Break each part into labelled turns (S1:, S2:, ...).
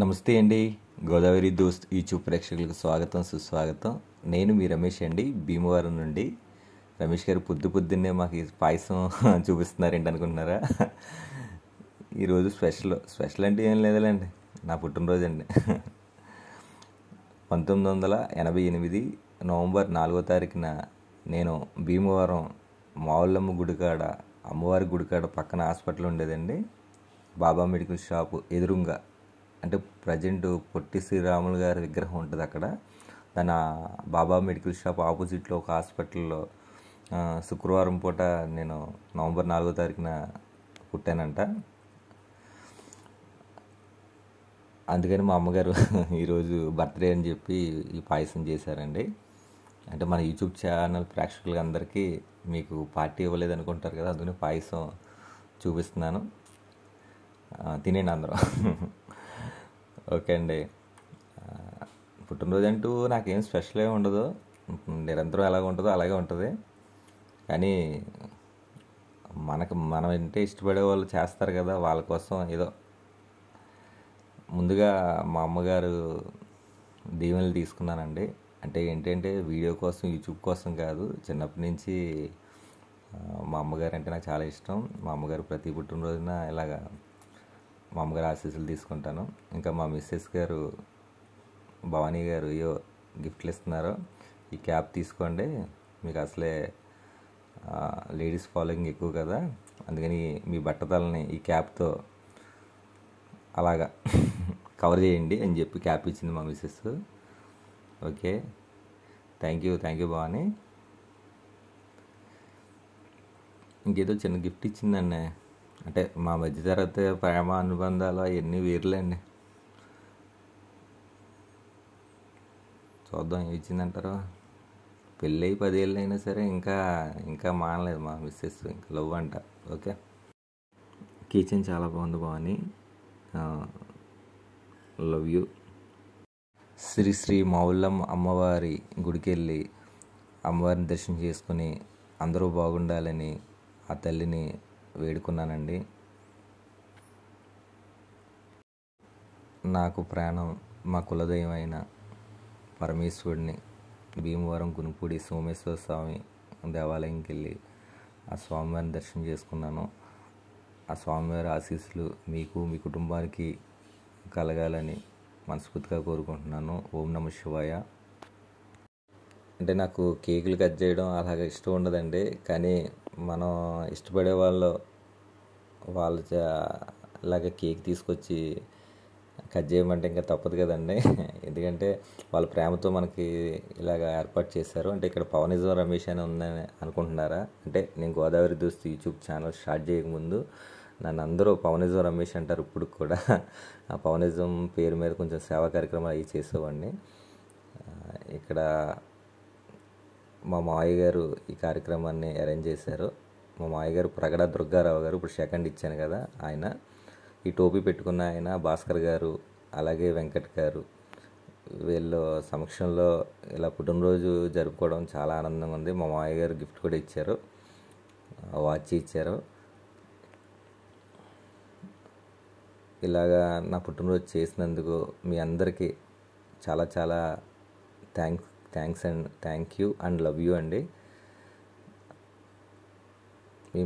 S1: నమస్తే అండి గోదావరి దోస్త్ యూట్యూబ్ ప్రేక్షకులకు స్వాగతం సుస్వాగతం నేను మీ రమేష్ అండి భీమవరం నుండి రమేష్ గారు పొద్దు పొద్దున్నే మాకు పాయసం చూపిస్తున్నారేంటి అనుకుంటున్నారా ఈరోజు స్పెషల్ స్పెషల్ అంటే ఏం లేదులేండి నా పుట్టినరోజు అండి పంతొమ్మిది వందల ఎనభై ఎనిమిది నవంబర్ నాలుగో తారీఖున నేను భీమవరం మావులమ్మ గుడికాడ అమ్మవారి గుడికాడ పక్కన హాస్పిటల్ ఉండేదండి బాబా మెడికల్ షాపు ఎదురుగా అంటే ప్రజెంట్ పొట్టి శ్రీరాములు గారి విగ్రహం ఉంటుంది అక్కడ తన బాబా మెడికల్ షాప్ ఆపోజిట్లో ఒక హాస్పిటల్లో శుక్రవారం పూట నేను నవంబర్ నాలుగో తారీఖున పుట్టానంట అందుకని మా అమ్మగారు ఈరోజు బర్త్డే అని చెప్పి ఈ పాయసం చేశారండి అంటే మన యూట్యూబ్ ఛానల్ ప్రేక్షకులు అందరికీ మీకు పార్టీ ఇవ్వలేదు అనుకుంటారు కదా అందుకని పాయసం చూపిస్తున్నాను తినేయండి అందరం ఓకే అండి పుట్టినరోజు అంటూ నాకేం స్పెషల్ ఏమి ఉండదు నిరంతరం ఎలాగ ఉంటుందో అలాగే ఉంటుంది కానీ మనకు మనం అంటే ఇష్టపడే వాళ్ళు చేస్తారు కదా వాళ్ళ కోసం ఏదో ముందుగా మా అమ్మగారు దీవెనలు తీసుకున్నానండి అంటే ఏంటంటే వీడియో కోసం యూట్యూబ్ కోసం కాదు చిన్నప్పటి నుంచి మా అమ్మగారు అంటే నాకు చాలా ఇష్టం మా అమ్మగారు ప్రతి పుట్టినరోజున ఇలాగా మా అమ్మగారు ఆశీస్సులు తీసుకుంటాను ఇంకా మా మిస్సెస్ గారు భవానీ గారు ఏ గిఫ్ట్లు ఇస్తున్నారు ఈ క్యాప్ తీసుకోండి మీకు అసలే లేడీస్ ఫాలోయింగ్ ఎక్కువ కదా అందుకని మీ బట్టతలని ఈ క్యాప్తో అలాగా కవర్ చేయండి అని చెప్పి క్యాప్ ఇచ్చింది మా missus okay thank you thank you Bhavani ఇంకేదో చిన్న గిఫ్ట్ ఇచ్చిందండి అంటే మా మధ్య తరగతి ప్రేమ అనుబంధాలు అవన్నీ వేర్లేండి చూద్దాం ఏమిచ్చిందంటారు పెళ్ళి అయి పదేళ్ళు అయినా సరే ఇంకా ఇంకా మానలేదు మా మిస్సెస్ ఇంకా లవ్ అంట ఓకే కిచెన్ చాలా బాగుంది బాగుంది లవ్ యూ శ్రీ శ్రీ మౌల్లమ్మ అమ్మవారి గుడికి వెళ్ళి అమ్మవారిని దర్శనం చేసుకుని అందరూ బాగుండాలని ఆ తల్లిని వేడుకున్నానండి నాకు ప్రాణం మా కులదైవమైన పరమేశ్వరుడిని భీమవరం గునుపూడి సోమేశ్వర స్వామి దేవాలయంకి వెళ్ళి ఆ స్వామివారిని దర్శనం చేసుకున్నాను ఆ స్వామివారి ఆశీస్సులు మీకు మీ కుటుంబానికి కలగాలని మనస్ఫూర్తిగా కోరుకుంటున్నాను ఓం నమ శివాయ అంటే నాకు కేకులు కట్ చేయడం అలాగ ఇష్టం ఉండదండి కానీ మనం ఇష్టపడే వాళ్ళు వాళ్ళ లాగా కేక్ తీసుకొచ్చి కట్ చేయమంటే ఇంకా తప్పదు కదండి ఎందుకంటే వాళ్ళ ప్రేమతో మనకి ఇలాగ ఏర్పాటు చేశారు అంటే ఇక్కడ పవనిజం రమేష్ అని ఉందని అనుకుంటున్నారా అంటే నేను గోదావరి దోస్తు యూట్యూబ్ ఛానల్ స్టార్ట్ చేయకముందు నన్ను అందరూ పవనిజం రమేష్ అంటారు ఇప్పుడు కూడా ఆ పవనిజం పేరు మీద కొంచెం సేవా కార్యక్రమాలు అవి చేసేవాడిని ఇక్కడ మా మావయ్య గారు ఈ కార్యక్రమాన్ని అరేంజ్ చేశారు మా మావయ్య గారు ప్రగడ దుర్గారావు గారు ఇప్పుడు సెకండ్ ఇచ్చాను కదా ఆయన ఈ టోపీ పెట్టుకున్న ఆయన భాస్కర్ గారు అలాగే వెంకట్ గారు వీళ్ళు సమక్షంలో ఇలా పుట్టినరోజు జరుపుకోవడం చాలా ఆనందంగా ఉంది మా మావయ్య గారు గిఫ్ట్ కూడా ఇచ్చారు వాచ్ ఇచ్చారు ఇలాగా నా పుట్టినరోజు చేసినందుకు మీ అందరికీ చాలా చాలా thanks thanks and thank you and love you అండి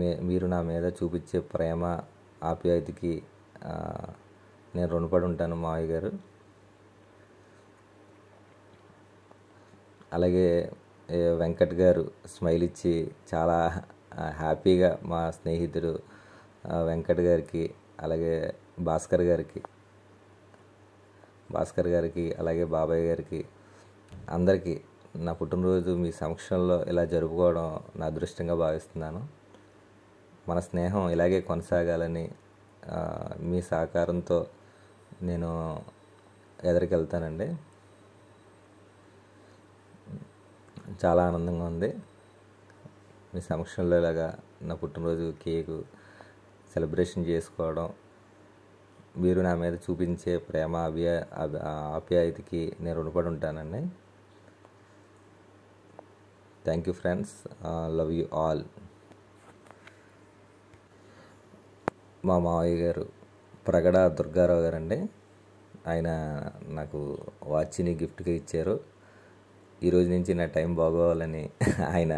S1: మీ మీరు నా మీద చూపించే ప్రేమ ఆప్యాయతకి నేను రుణపడి ఉంటాను మావయ్య గారు అలాగే వెంకట్ గారు స్మైల్ ఇచ్చి చాలా హ్యాపీగా మా స్నేహితుడు వెంకట్ గారికి అలాగే భాస్కర్ గారికి భాస్కర్ గారికి అలాగే బాబాయ్ గారికి అందరికీ నా పుట్టినరోజు మీ సమక్షంలో ఇలా జరుపుకోవడం నా అదృష్టంగా భావిస్తున్నాను మన స్నేహం ఇలాగే కొనసాగాలని మీ సహకారంతో నేను ఎదరికెళ్తానండి చాలా ఆనందంగా ఉంది మీ సమక్షంలో ఇలాగా నా పుట్టినరోజు కేకు సెలబ్రేషన్ చేసుకోవడం మీరు నా మీద చూపించే ప్రేమ అభియా ఆప్యాయతకి నేను రుణపడి ఉంటానండి thank you friends love you all మా మావయ్య గారు ప్రగడ దుర్గారావు గారు అండి ఆయన నాకు వాచ్ని గిఫ్ట్గా ఇచ్చారు ఈరోజు నుంచి నా టైం బాగోవాలని ఆయన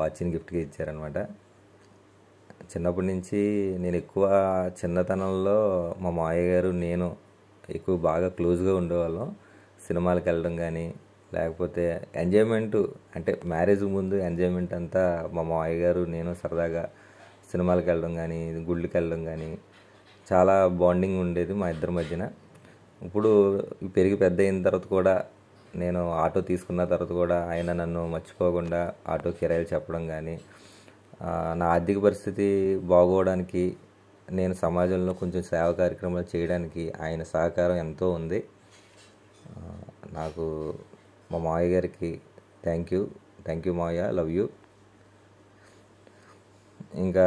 S1: వాచ్ని గిఫ్ట్గా ఇచ్చారనమాట చిన్నప్పటి నుంచి నేను ఎక్కువ చిన్నతనంలో మా మావయ్య గారు నేను ఎక్కువ బాగా క్లోజ్గా ఉండేవాళ్ళం సినిమాలకు వెళ్ళడం కానీ లేకపోతే ఎంజాయ్మెంటు అంటే మ్యారేజ్ ముందు ఎంజాయ్మెంట్ అంతా మా మావయ్య గారు నేను సరదాగా సినిమాలకు వెళ్ళడం కానీ గుళ్ళకి వెళ్ళడం కానీ చాలా బాండింగ్ ఉండేది మా ఇద్దరి మధ్యన ఇప్పుడు పెరిగి పెద్ద అయిన తర్వాత కూడా నేను ఆటో తీసుకున్న తర్వాత కూడా ఆయన నన్ను మర్చిపోకుండా ఆటో కిరాయిలు చెప్పడం కానీ నా ఆర్థిక పరిస్థితి బాగోవడానికి నేను సమాజంలో కొంచెం సేవ కార్యక్రమాలు చేయడానికి ఆయన సహకారం ఎంతో ఉంది నాకు మా మాయ గారికి thank you thank you Maya love you ఇంకా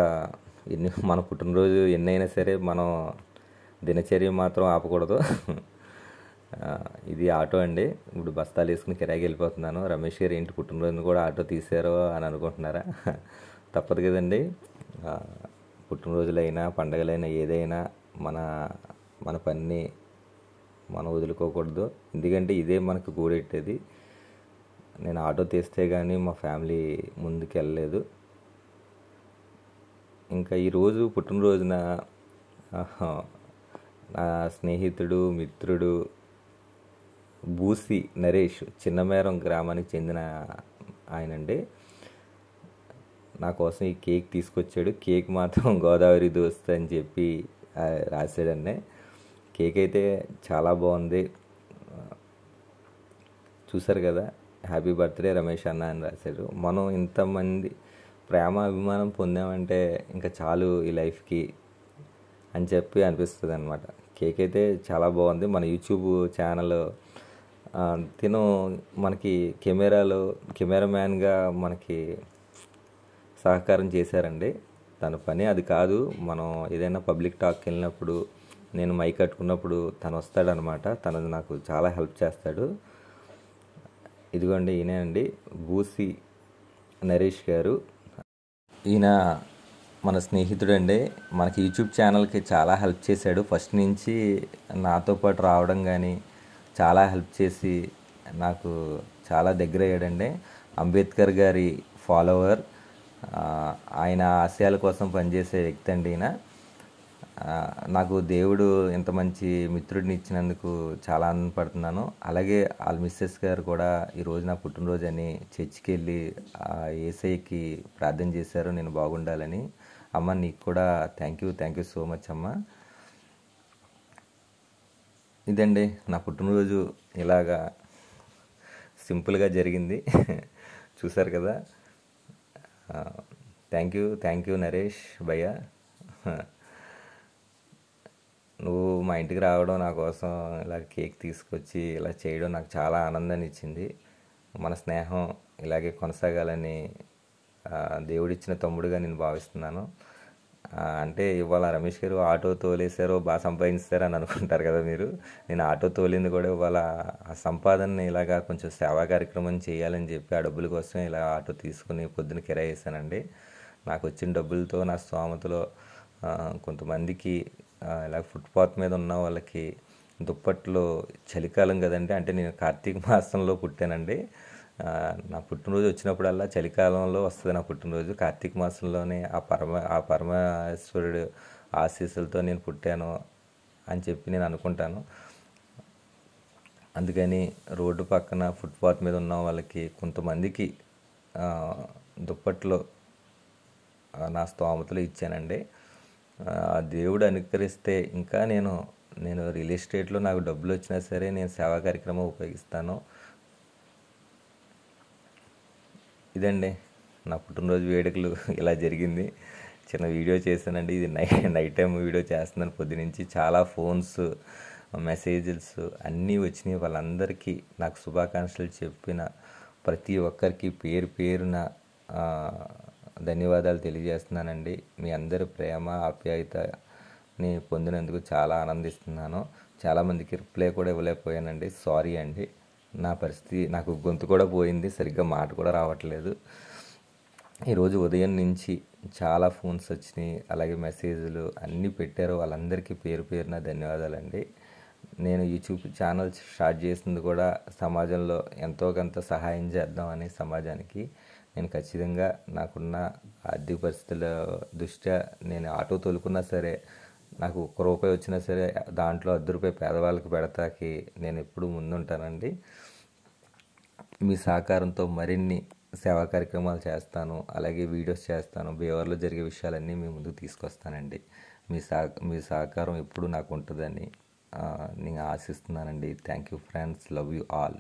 S1: ఎన్ని మన పుట్టినరోజు ఎన్నైనా సరే మనం దినచర్య మాత్రం ఆపకూడదు ఇది ఆటో అండి ఇప్పుడు బస్తాలు వేసుకుని కిరాయికి వెళ్ళిపోతున్నాను రమేష్ గారు ఏంటి పుట్టినరోజును కూడా ఆటో తీశారు అని అనుకుంటున్నారా తప్పదు కదండి పుట్టినరోజులైనా పండగలైనా ఏదైనా మన మన పని మనం వదులుకోకూడదు ఎందుకంటే ఇదే మనకు గూడెట్టేది నేను ఆటో తీస్తే కానీ మా ఫ్యామిలీ ముందుకు వెళ్ళలేదు ఇంకా ఈరోజు పుట్టినరోజున నా స్నేహితుడు మిత్రుడు బూసి నరేష్ చిన్నమేరం గ్రామానికి చెందిన ఆయనండి నా కోసం ఈ కేక్ తీసుకొచ్చాడు కేక్ మాత్రం గోదావరి దోస్త అని చెప్పి రాశాడన్నే కేక్ అయితే చాలా బాగుంది చూసారు కదా హ్యాపీ బర్త్డే రమేష్ అన్న అని రాశారు మనం ఇంతమంది ప్రేమ అభిమానం పొందామంటే ఇంకా చాలు ఈ లైఫ్కి అని చెప్పి అనిపిస్తుంది అనమాట కేక్ అయితే చాలా బాగుంది మన యూట్యూబ్ ఛానల్ తిను మనకి కెమెరాలో కెమెరామ్యాన్గా మనకి సహకారం చేశారండి తన పని అది కాదు మనం ఏదైనా పబ్లిక్ టాక్కి వెళ్ళినప్పుడు నేను మైక్ కట్టుకున్నప్పుడు తను వస్తాడనమాట తనది నాకు చాలా హెల్ప్ చేస్తాడు ఇదిగోండి ఈయనే అండి బూసి నరేష్ గారు ఈయన మన స్నేహితుడండి మనకి యూట్యూబ్ ఛానల్కి చాలా హెల్ప్ చేశాడు ఫస్ట్ నుంచి నాతో పాటు రావడం కానీ చాలా హెల్ప్ చేసి నాకు చాలా దగ్గర అయ్యాడండి అంబేద్కర్ గారి ఫాలోవర్ ఆయన ఆశయాల కోసం పనిచేసే వ్యక్తి అండి ఈయన నాకు దేవుడు ఇంత మంచి మిత్రుడిని ఇచ్చినందుకు చాలా ఆనందపడుతున్నాను అలాగే వాళ్ళ మిస్సెస్ గారు కూడా ఈరోజు నా పుట్టినరోజు అని చర్చికి వెళ్ళి ఏసఐకి ప్రార్థన చేశారు నేను బాగుండాలని అమ్మ నీకు కూడా thank you thank you so much అమ్మ ఇదండి నా పుట్టినరోజు ఇలాగా సింపుల్గా జరిగింది చూసారు కదా thank you thank you Naresh భయ్య నువ్వు మా ఇంటికి రావడం నా కోసం ఇలా కేక్ తీసుకొచ్చి ఇలా చేయడం నాకు చాలా ఆనందాన్ని ఇచ్చింది మన స్నేహం ఇలాగే కొనసాగాలని దేవుడిచ్చిన తమ్ముడుగా నేను భావిస్తున్నాను అంటే ఇవాళ రమేష్ గారు ఆటో తోలేశారో బాగా సంపాదించారు అని అనుకుంటారు కదా మీరు నేను ఆటో తోలింది కూడా ఇవాళ ఆ సంపాదనని ఇలాగా కొంచెం సేవా కార్యక్రమం చేయాలని చెప్పి ఆ డబ్బుల కోసం ఇలా ఆటో తీసుకుని పొద్దున కిరాయి నాకు వచ్చిన డబ్బులతో నా స్వామతలో కొంతమందికి ఇలా ఫుట్పాత్ మీద ఉన్న వాళ్ళకి దుప్పట్లు చలికాలం కదండి అంటే నేను కార్తీక మాసంలో పుట్టానండి నా పుట్టినరోజు వచ్చినప్పుడల్లా చలికాలంలో వస్తుంది నా పుట్టినరోజు కార్తీక మాసంలోనే ఆ పరమ ఆ పరమేశ్వరుడు ఆశీస్సులతో నేను పుట్టాను అని చెప్పి నేను అనుకుంటాను అందుకని రోడ్డు పక్కన ఫుట్పాత్ మీద ఉన్న వాళ్ళకి కొంతమందికి దుప్పట్లు నా స్తోమతలు ఇచ్చానండి ఆ దేవుడు అనుకరిస్తే ఇంకా నేను నేను రియల్ ఎస్టేట్లో నాకు డబ్బులు వచ్చినా సరే నేను సేవా కార్యక్రమం ఉపయోగిస్తాను ఇదండి నా పుట్టినరోజు వేడుకలు ఇలా జరిగింది చిన్న వీడియో చేశానండి ఇది నైట్ నైట్ టైం వీడియో చేస్తున్నాను పొద్దు నుంచి చాలా ఫోన్స్ మెసేజెస్ అన్నీ వచ్చినాయి వాళ్ళందరికీ నాకు శుభాకాంక్షలు చెప్పిన ప్రతి ఒక్కరికి పేరు పేరున ధన్యవాదాలు తెలియజేస్తున్నానండి మీ అందరి ప్రేమ ఆప్యాయతని పొందినందుకు చాలా ఆనందిస్తున్నాను చాలామందికి రిప్లై కూడా ఇవ్వలేకపోయానండి సారీ అండి నా పరిస్థితి నాకు గొంతు కూడా పోయింది సరిగ్గా మాట కూడా రావట్లేదు ఈరోజు ఉదయం నుంచి చాలా ఫోన్స్ వచ్చినాయి అలాగే మెసేజ్లు అన్నీ పెట్టారు వాళ్ళందరికీ పేరు పేరున ధన్యవాదాలండి నేను యూట్యూబ్ ఛానల్ స్టార్ట్ చేసింది కూడా సమాజంలో ఎంతో కొంత సహాయం చేద్దామని సమాజానికి నేను ఖచ్చితంగా నాకున్న ఆర్థిక పరిస్థితుల దృష్ట్యా నేను ఆటో తోలుకున్నా సరే నాకు ఒక్క రూపాయి వచ్చినా సరే దాంట్లో అర్ధ రూపాయి పేదవాళ్ళకి పెడతాకి నేను ఎప్పుడూ ముందుంటానండి మీ సహకారంతో మరిన్ని సేవా కార్యక్రమాలు చేస్తాను అలాగే వీడియోస్ చేస్తాను బీవర్లో జరిగే విషయాలన్నీ మీ ముందుకు తీసుకొస్తానండి మీ సహ మీ సహకారం ఎప్పుడు నాకు ఉంటుందని నేను ఆశిస్తున్నానండి thank you friends love you all